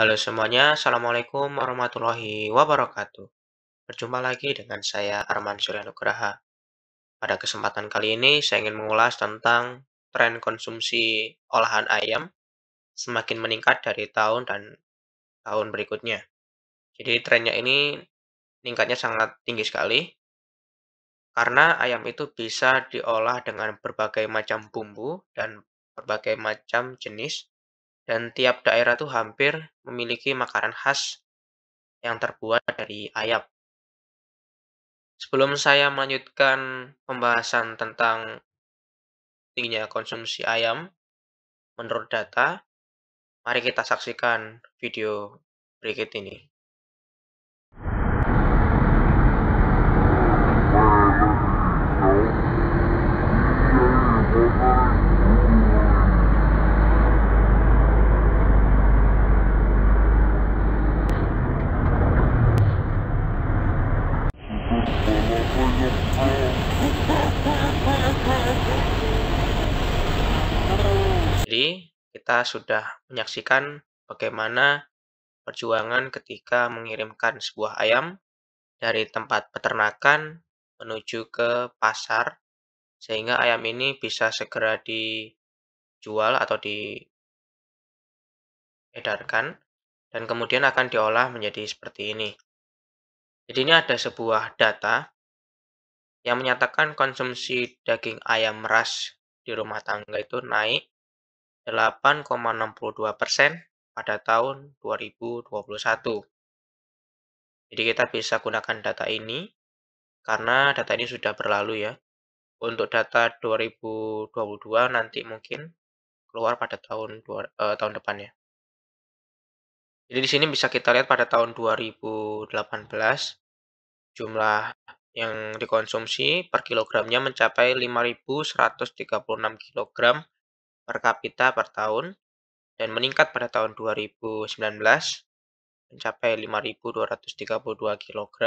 Halo semuanya, Assalamualaikum warahmatullahi wabarakatuh. Berjumpa lagi dengan saya Arman Suryanugraha. Pada kesempatan kali ini, saya ingin mengulas tentang tren konsumsi olahan ayam semakin meningkat dari tahun dan tahun berikutnya. Jadi trennya ini tingkatnya sangat tinggi sekali, karena ayam itu bisa diolah dengan berbagai macam bumbu dan berbagai macam jenis dan tiap daerah tuh hampir memiliki makanan khas yang terbuat dari ayam. Sebelum saya melanjutkan pembahasan tentang tingginya konsumsi ayam menurut data, mari kita saksikan video berikut ini. kita sudah menyaksikan bagaimana perjuangan ketika mengirimkan sebuah ayam dari tempat peternakan menuju ke pasar, sehingga ayam ini bisa segera dijual atau diedarkan, dan kemudian akan diolah menjadi seperti ini. Jadi ini ada sebuah data yang menyatakan konsumsi daging ayam ras di rumah tangga itu naik 8,62 persen pada tahun 2021. Jadi kita bisa gunakan data ini karena data ini sudah berlalu ya. Untuk data 2022 nanti mungkin keluar pada tahun eh, tahun depannya. Jadi di sini bisa kita lihat pada tahun 2018 jumlah yang dikonsumsi per kilogramnya mencapai 5.136 kg per kapita per tahun dan meningkat pada tahun 2019 mencapai 5.232 kg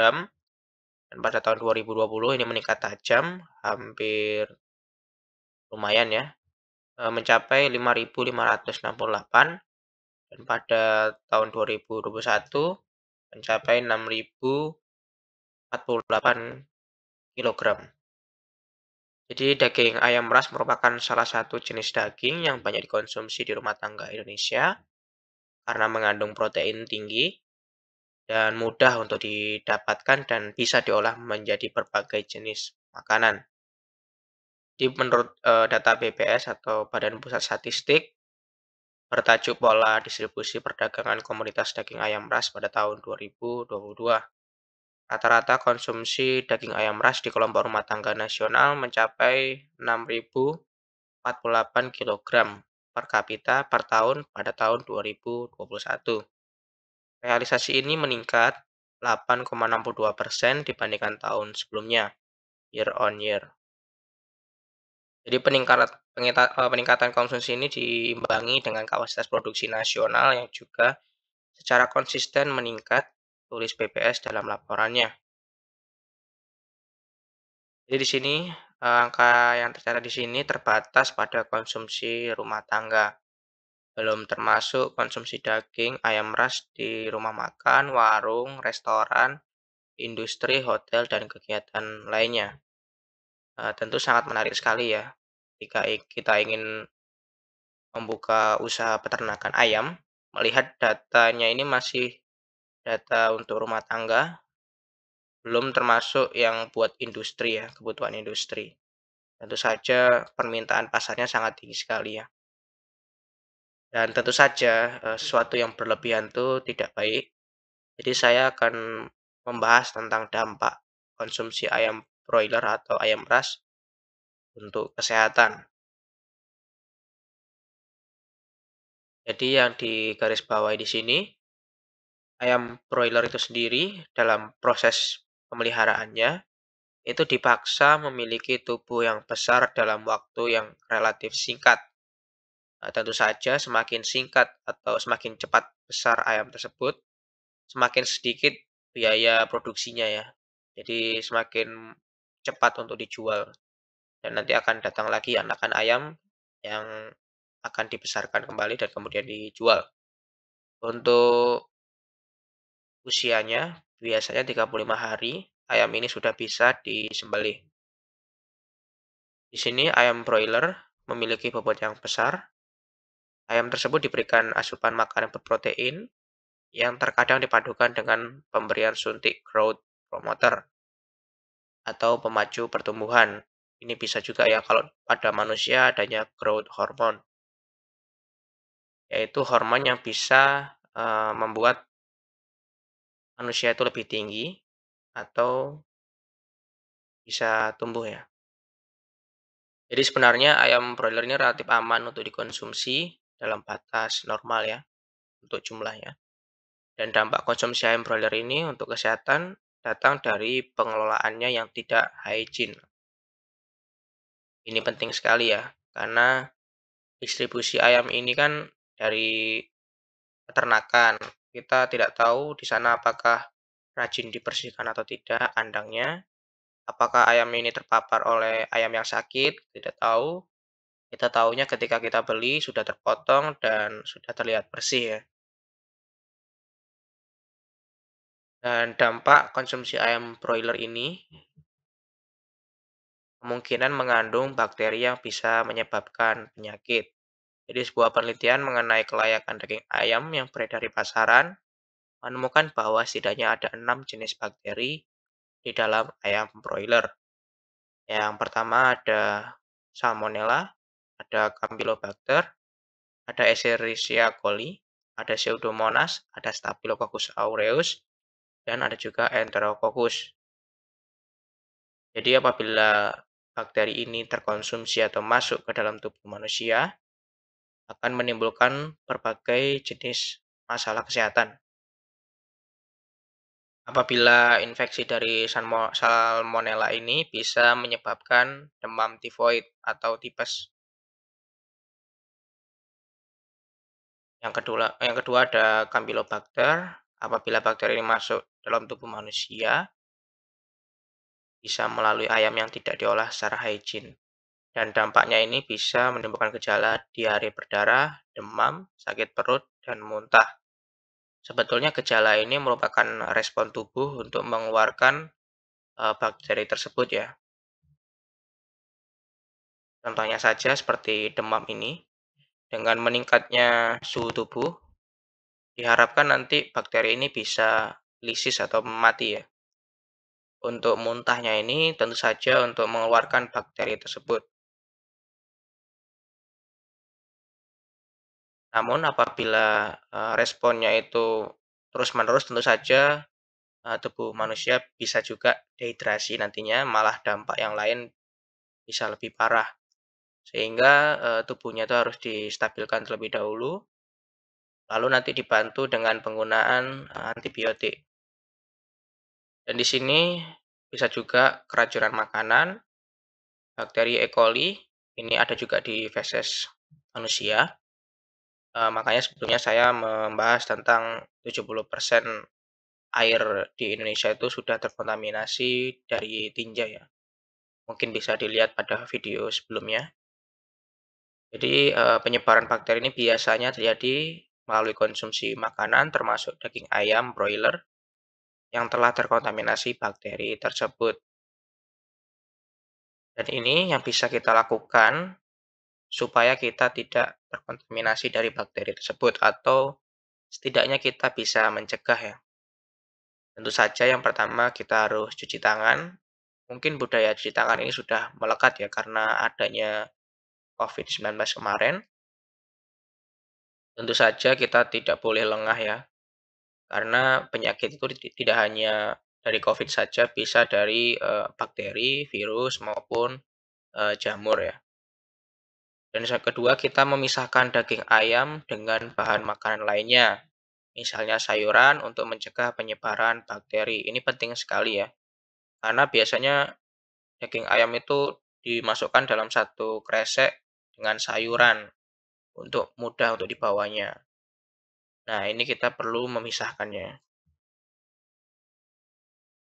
dan pada tahun 2020 ini meningkat tajam hampir lumayan ya eh, mencapai 5.568 dan pada tahun 2021 mencapai 6.048 kilogram jadi daging ayam ras merupakan salah satu jenis daging yang banyak dikonsumsi di rumah tangga Indonesia karena mengandung protein tinggi dan mudah untuk didapatkan dan bisa diolah menjadi berbagai jenis makanan. Di menurut e, data BPS atau Badan Pusat Statistik bertajuk pola distribusi perdagangan komoditas daging ayam ras pada tahun 2022. Rata-rata konsumsi daging ayam ras di kelompok rumah tangga nasional mencapai 6.048 kg per kapita per tahun pada tahun 2021. Realisasi ini meningkat 8,62 persen dibandingkan tahun sebelumnya, year on year. Jadi peningkat, eh, peningkatan konsumsi ini diimbangi dengan kapasitas produksi nasional yang juga secara konsisten meningkat tulis PPS dalam laporannya. Jadi di sini angka yang tercatat di sini terbatas pada konsumsi rumah tangga. Belum termasuk konsumsi daging, ayam ras di rumah makan, warung, restoran, industri, hotel, dan kegiatan lainnya. E, tentu sangat menarik sekali ya jika kita ingin membuka usaha peternakan ayam melihat datanya ini masih data untuk rumah tangga, belum termasuk yang buat industri ya, kebutuhan industri. Tentu saja permintaan pasarnya sangat tinggi sekali ya. Dan tentu saja eh, sesuatu yang berlebihan itu tidak baik. Jadi saya akan membahas tentang dampak konsumsi ayam broiler atau ayam ras untuk kesehatan. Jadi yang di garis bawah di sini ayam broiler itu sendiri dalam proses pemeliharaannya itu dipaksa memiliki tubuh yang besar dalam waktu yang relatif singkat. Nah, tentu saja semakin singkat atau semakin cepat besar ayam tersebut, semakin sedikit biaya produksinya ya. Jadi semakin cepat untuk dijual. Dan nanti akan datang lagi anakan ayam yang akan dibesarkan kembali dan kemudian dijual. Untuk Usianya biasanya 35 hari, ayam ini sudah bisa disembelih. Di sini ayam broiler memiliki bobot yang besar. Ayam tersebut diberikan asupan makanan berprotein yang terkadang dipadukan dengan pemberian suntik growth promoter atau pemacu pertumbuhan. Ini bisa juga ya kalau pada manusia adanya growth hormone, yaitu hormon yang bisa eh, membuat manusia itu lebih tinggi atau bisa tumbuh ya. Jadi sebenarnya ayam broiler ini relatif aman untuk dikonsumsi dalam batas normal ya untuk jumlahnya. Dan dampak konsumsi ayam broiler ini untuk kesehatan datang dari pengelolaannya yang tidak hygiene. Ini penting sekali ya, karena distribusi ayam ini kan dari peternakan kita tidak tahu di sana apakah rajin dibersihkan atau tidak kandangnya. Apakah ayam ini terpapar oleh ayam yang sakit? Tidak tahu. Kita tahunya ketika kita beli sudah terpotong dan sudah terlihat bersih ya. Dan dampak konsumsi ayam broiler ini kemungkinan mengandung bakteri yang bisa menyebabkan penyakit. Jadi sebuah penelitian mengenai kelayakan daging ayam yang beredar di pasaran menemukan bahwa setidaknya ada enam jenis bakteri di dalam ayam broiler. Yang pertama ada Salmonella, ada Campylobacter, ada Escherichia coli, ada Pseudomonas, ada Staphylococcus aureus, dan ada juga Enterococcus. Jadi apabila bakteri ini terkonsumsi atau masuk ke dalam tubuh manusia, akan menimbulkan berbagai jenis masalah kesehatan. Apabila infeksi dari salmonella ini bisa menyebabkan demam tifoid atau tipes. Yang kedua, yang kedua ada Campylobacter. Apabila bakteri ini masuk dalam tubuh manusia, bisa melalui ayam yang tidak diolah secara hygiene. Dan dampaknya ini bisa menimbulkan gejala diare berdarah, demam, sakit perut, dan muntah. Sebetulnya gejala ini merupakan respon tubuh untuk mengeluarkan eh, bakteri tersebut ya. Contohnya saja seperti demam ini, dengan meningkatnya suhu tubuh, diharapkan nanti bakteri ini bisa lisis atau mati ya. Untuk muntahnya ini tentu saja untuk mengeluarkan bakteri tersebut. Namun apabila eh, responnya itu terus-menerus tentu saja eh, tubuh manusia bisa juga dehidrasi nantinya, malah dampak yang lain bisa lebih parah. Sehingga eh, tubuhnya itu harus distabilkan terlebih dahulu, lalu nanti dibantu dengan penggunaan antibiotik. Dan di sini bisa juga keracunan makanan, bakteri E. coli, ini ada juga di feses manusia. Uh, makanya sebelumnya saya membahas tentang 70% air di Indonesia itu sudah terkontaminasi dari tinja ya. Mungkin bisa dilihat pada video sebelumnya. Jadi uh, penyebaran bakteri ini biasanya terjadi melalui konsumsi makanan termasuk daging ayam, broiler, yang telah terkontaminasi bakteri tersebut. Dan ini yang bisa kita lakukan supaya kita tidak terkontaminasi dari bakteri tersebut atau setidaknya kita bisa mencegah ya. Tentu saja yang pertama kita harus cuci tangan. Mungkin budaya cuci tangan ini sudah melekat ya karena adanya COVID-19 kemarin. Tentu saja kita tidak boleh lengah ya, karena penyakit itu tidak hanya dari COVID saja, bisa dari eh, bakteri, virus maupun eh, jamur ya. Dan yang kedua, kita memisahkan daging ayam dengan bahan makanan lainnya, misalnya sayuran untuk mencegah penyebaran bakteri. Ini penting sekali ya, karena biasanya daging ayam itu dimasukkan dalam satu kresek dengan sayuran untuk mudah untuk dibawanya. Nah, ini kita perlu memisahkannya.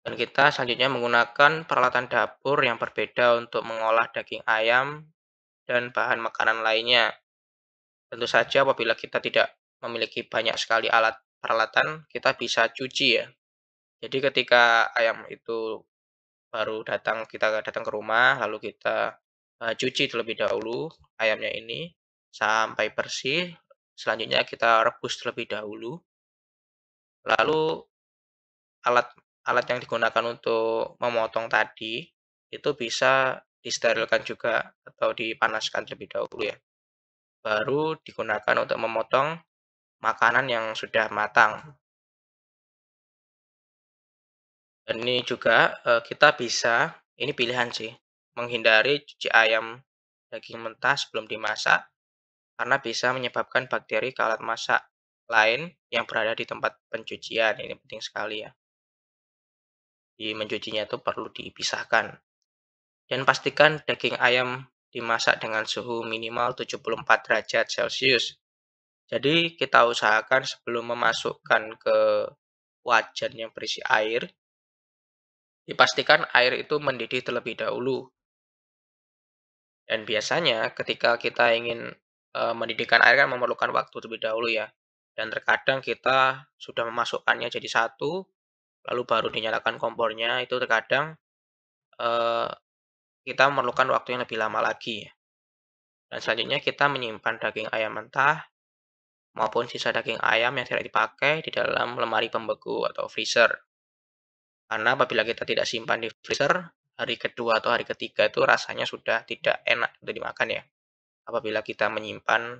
Dan kita selanjutnya menggunakan peralatan dapur yang berbeda untuk mengolah daging ayam dan bahan makanan lainnya. Tentu saja apabila kita tidak memiliki banyak sekali alat peralatan, kita bisa cuci ya. Jadi ketika ayam itu baru datang, kita datang ke rumah, lalu kita eh, cuci terlebih dahulu ayamnya ini sampai bersih. Selanjutnya kita rebus terlebih dahulu. Lalu alat alat yang digunakan untuk memotong tadi itu bisa disterilkan juga atau dipanaskan terlebih dahulu ya. Baru digunakan untuk memotong makanan yang sudah matang. Dan ini juga eh, kita bisa, ini pilihan sih, menghindari cuci ayam daging mentah sebelum dimasak karena bisa menyebabkan bakteri ke alat masak lain yang berada di tempat pencucian. Ini penting sekali ya. Di mencucinya itu perlu dipisahkan. Dan pastikan daging ayam dimasak dengan suhu minimal 74 derajat Celcius. Jadi kita usahakan sebelum memasukkan ke wajan yang berisi air, dipastikan air itu mendidih terlebih dahulu. Dan biasanya ketika kita ingin e, mendidihkan air kan memerlukan waktu terlebih dahulu ya. Dan terkadang kita sudah memasukkannya jadi satu, lalu baru dinyalakan kompornya, itu terkadang eh, kita memerlukan waktu yang lebih lama lagi. Dan selanjutnya kita menyimpan daging ayam mentah maupun sisa daging ayam yang tidak dipakai di dalam lemari pembeku atau freezer. Karena apabila kita tidak simpan di freezer, hari kedua atau hari ketiga itu rasanya sudah tidak enak untuk dimakan ya. Apabila kita menyimpan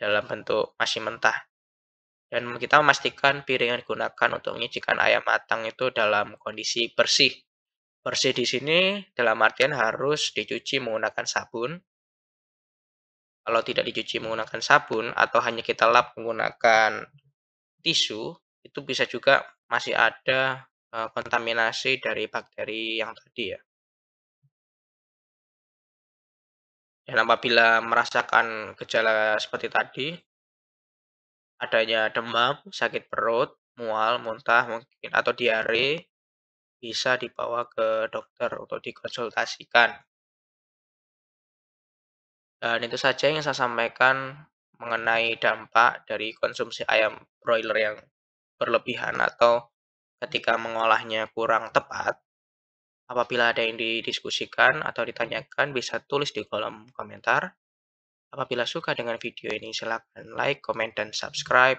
dalam bentuk masih mentah. Dan kita memastikan piring yang digunakan untuk menyajikan ayam matang itu dalam kondisi bersih Bersih di sini dalam artian harus dicuci menggunakan sabun. Kalau tidak dicuci menggunakan sabun atau hanya kita lap menggunakan tisu, itu bisa juga masih ada e, kontaminasi dari bakteri yang tadi ya. Dan apabila merasakan gejala seperti tadi, adanya demam, sakit perut, mual, muntah, mungkin atau diare, bisa dibawa ke dokter untuk dikonsultasikan. Dan itu saja yang saya sampaikan mengenai dampak dari konsumsi ayam broiler yang berlebihan atau ketika mengolahnya kurang tepat. Apabila ada yang didiskusikan atau ditanyakan, bisa tulis di kolom komentar. Apabila suka dengan video ini, silakan like, comment, dan subscribe.